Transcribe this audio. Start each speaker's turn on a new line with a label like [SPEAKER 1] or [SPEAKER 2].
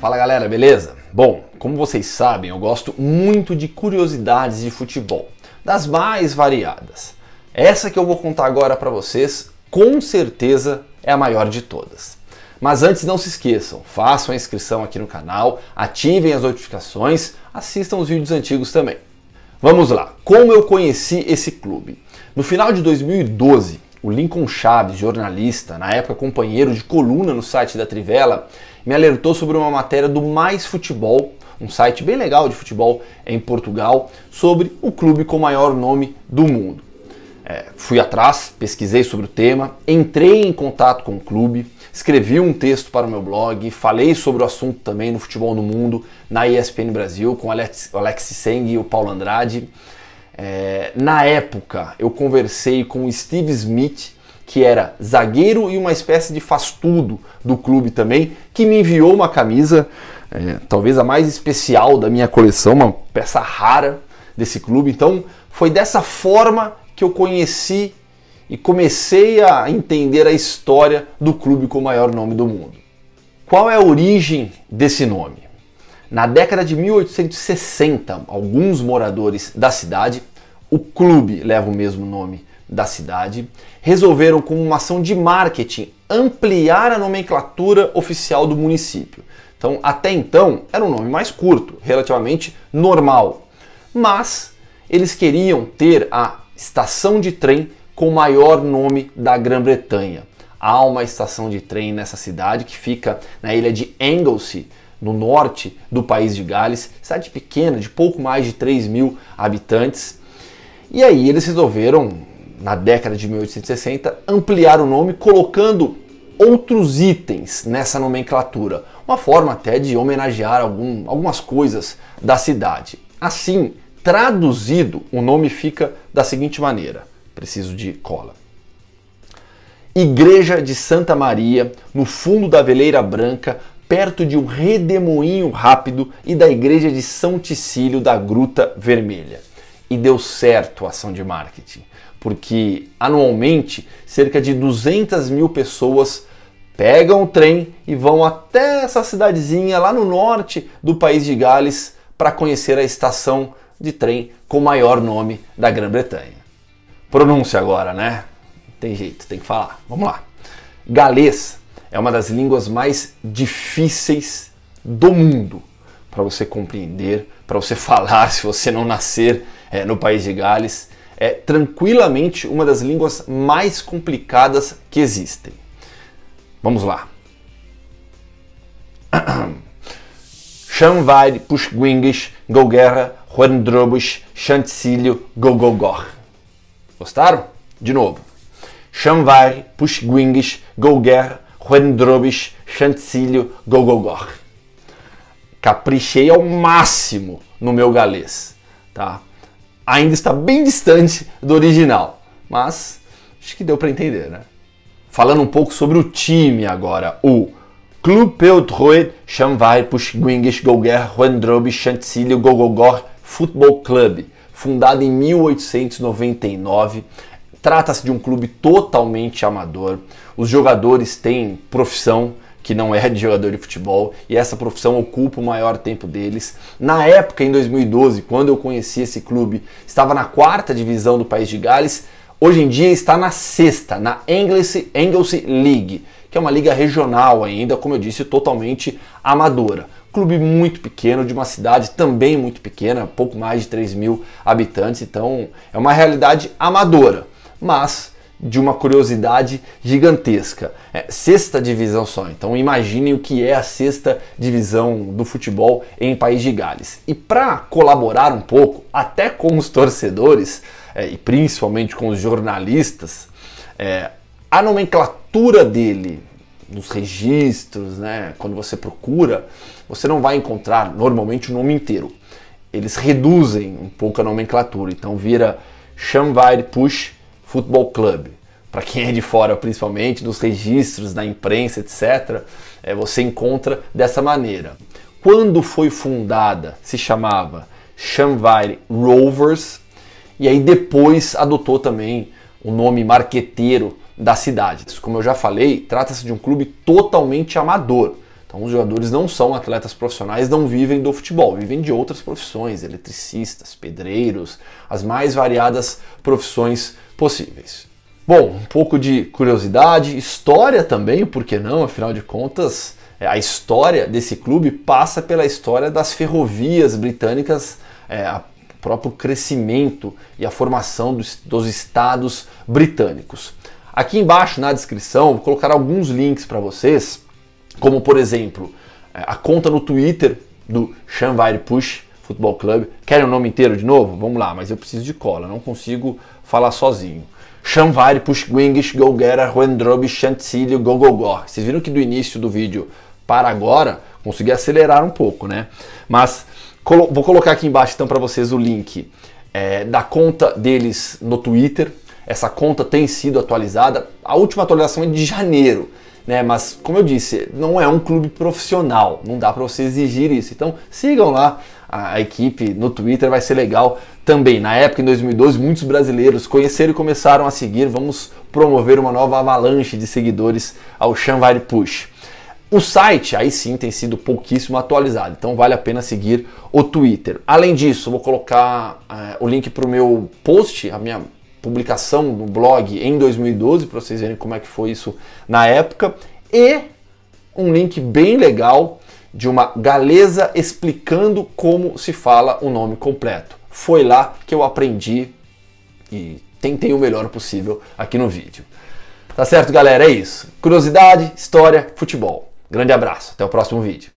[SPEAKER 1] Fala galera, beleza? Bom, como vocês sabem, eu gosto muito de curiosidades de futebol, das mais variadas. Essa que eu vou contar agora para vocês, com certeza é a maior de todas. Mas antes não se esqueçam, façam a inscrição aqui no canal, ativem as notificações, assistam os vídeos antigos também. Vamos lá, como eu conheci esse clube? No final de 2012, o Lincoln Chaves, jornalista, na época companheiro de coluna no site da Trivela, me alertou sobre uma matéria do Mais Futebol, um site bem legal de futebol em Portugal, sobre o clube com o maior nome do mundo. É, fui atrás, pesquisei sobre o tema, entrei em contato com o clube, escrevi um texto para o meu blog, falei sobre o assunto também no Futebol no Mundo, na ESPN Brasil, com Alex, Alex Seng e o Paulo Andrade. É, na época, eu conversei com o Steve Smith, que era zagueiro e uma espécie de faz-tudo do clube também, que me enviou uma camisa, é, talvez a mais especial da minha coleção, uma peça rara desse clube. Então, foi dessa forma que eu conheci e comecei a entender a história do clube com o maior nome do mundo. Qual é a origem desse nome? Na década de 1860, alguns moradores da cidade, o clube leva o mesmo nome da cidade, resolveram, como uma ação de marketing, ampliar a nomenclatura oficial do município. Então, até então, era um nome mais curto, relativamente normal. Mas eles queriam ter a estação de trem com o maior nome da Grã-Bretanha. Há uma estação de trem nessa cidade que fica na ilha de Anglesey, no norte do país de Gales, cidade pequena de pouco mais de 3 mil habitantes. E aí eles resolveram na década de 1860, ampliar o nome colocando outros itens nessa nomenclatura, uma forma até de homenagear algum, algumas coisas da cidade. Assim, traduzido, o nome fica da seguinte maneira: preciso de cola. Igreja de Santa Maria, no fundo da Veleira Branca, perto de um redemoinho rápido e da igreja de São Ticílio da Gruta Vermelha. E deu certo a ação de marketing porque anualmente cerca de 200 mil pessoas pegam o trem e vão até essa cidadezinha lá no norte do país de Gales para conhecer a estação de trem com o maior nome da Grã-Bretanha. Pronúncia agora, né? Tem jeito, tem que falar. Vamos lá. Galês é uma das línguas mais difíceis do mundo para você compreender, para você falar se você não nascer é, no país de Gales é tranquilamente uma das línguas mais complicadas que existem. Vamos lá. Chanvair, Puxguingues, Golguerra, Juandrobos, Chanticílio, Gogogor. Gostaram? De novo. Chanvair, Puxguingues, Golguerra, Juandrobos, Chanticílio, Gogogor. Caprichei ao máximo no meu galês, tá? ainda está bem distante do original, mas acho que deu para entender, né? Falando um pouco sobre o time agora, o Club Peutroit, Chamvaipus, Gwingish, Golger, Huendrob, Chantilly, Gogogor Futebol Club, fundado em 1899. Trata-se de um clube totalmente amador. Os jogadores têm profissão, que não é de jogador de futebol e essa profissão ocupa o maior tempo deles. Na época, em 2012, quando eu conheci esse clube, estava na quarta divisão do país de Gales. Hoje em dia está na sexta, na Anglesey League, que é uma liga regional ainda, como eu disse, totalmente amadora. Clube muito pequeno, de uma cidade também muito pequena, pouco mais de 3 mil habitantes, então é uma realidade amadora. Mas de uma curiosidade gigantesca. É, sexta divisão só. Então imaginem o que é a sexta divisão do futebol em País de Gales. E para colaborar um pouco, até com os torcedores é, e principalmente com os jornalistas, é, a nomenclatura dele nos registros, né, quando você procura, você não vai encontrar normalmente o nome inteiro. Eles reduzem um pouco a nomenclatura, então vira Chamvair Push futebol clube. Para quem é de fora, principalmente, nos registros, na imprensa, etc., é, você encontra dessa maneira. Quando foi fundada, se chamava Shanghai Rovers, e aí depois adotou também o nome marqueteiro da cidade. Como eu já falei, trata-se de um clube totalmente amador. Então, os jogadores não são atletas profissionais, não vivem do futebol, vivem de outras profissões, eletricistas, pedreiros, as mais variadas profissões possíveis. Bom, um pouco de curiosidade, história também, por que não? Afinal de contas, é, a história desse clube passa pela história das ferrovias britânicas, é, o próprio crescimento e a formação dos, dos estados britânicos. Aqui embaixo na descrição vou colocar alguns links para vocês como, por exemplo, eh, a conta no Twitter do Shanvair Push Futebol Club. Querem o nome inteiro de novo? Vamos lá, mas eu preciso de cola, não consigo falar sozinho. Shanvair Push Gwingish Golgera Huendrob Chantilly Gogogor. Vocês viram que do início do vídeo para agora consegui acelerar um pouco, né? Mas colo vou colocar aqui embaixo então para vocês o link é, da conta deles no Twitter. Essa conta tem sido atualizada. A última atualização é de janeiro né? Mas como eu disse, não é um clube profissional, não dá para você exigir isso. Então sigam lá a equipe no Twitter, vai ser legal também. Na época, em 2012, muitos brasileiros conheceram e começaram a seguir. Vamos promover uma nova avalanche de seguidores ao Shanvai Push. O site, aí sim, tem sido pouquíssimo atualizado, então vale a pena seguir o Twitter. Além disso, vou colocar eh, o link para o meu post, a minha publicação no blog em 2012, para vocês verem como é que foi isso na época, e um link bem legal de uma galesa explicando como se fala o nome completo. Foi lá que eu aprendi e tentei o melhor possível aqui no vídeo. Tá certo, galera? É isso. Curiosidade, história, futebol. Grande abraço, até o próximo vídeo.